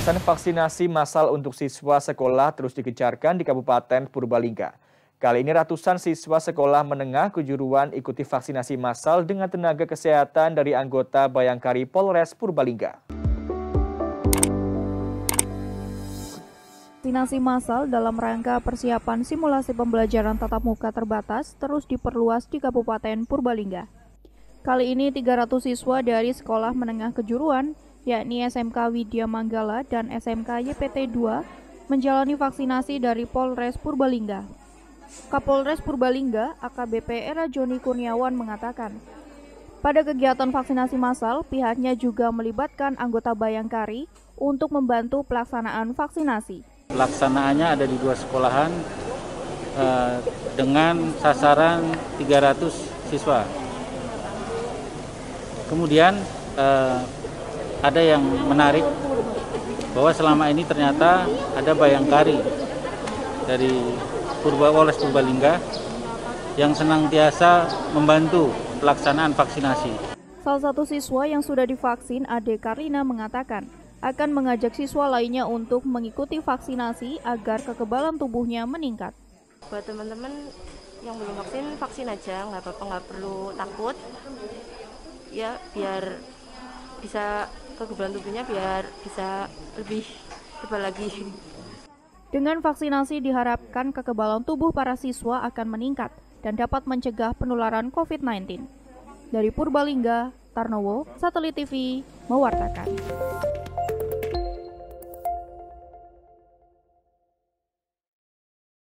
Kawasan vaksinasi massal untuk siswa sekolah terus dikejarkan di Kabupaten Purbalingga. Kali ini ratusan siswa sekolah menengah kejuruan ikuti vaksinasi massal dengan tenaga kesehatan dari anggota Bayangkari Polres Purbalingga. Vaksinasi massal dalam rangka persiapan simulasi pembelajaran tatap muka terbatas terus diperluas di Kabupaten Purbalingga. Kali ini 300 siswa dari sekolah menengah kejuruan yakni SMK Widya Manggala dan SMK YPT 2 menjalani vaksinasi dari Polres Purbalingga. Kapolres Purbalingga AKBP Era Joni Kurniawan mengatakan, pada kegiatan vaksinasi massal, pihaknya juga melibatkan anggota Bayangkari untuk membantu pelaksanaan vaksinasi. Pelaksanaannya ada di dua sekolahan eh, dengan sasaran 300 siswa. Kemudian eh, ada yang menarik bahwa selama ini ternyata ada bayangkari dari Purba Oles Purbalingga yang senang senantiasa membantu pelaksanaan vaksinasi. Salah satu siswa yang sudah divaksin, Ade Karina mengatakan, akan mengajak siswa lainnya untuk mengikuti vaksinasi agar kekebalan tubuhnya meningkat. Buat teman-teman yang belum vaksin, vaksin aja, nggak apa-apa, nggak perlu takut. Ya, biar bisa kekebalan tubuhnya biar bisa lebih tebal lagi. Dengan vaksinasi diharapkan kekebalan tubuh para siswa akan meningkat dan dapat mencegah penularan COVID-19. Dari Purbalingga, Tarnowo, Satelit TV, mewartakan.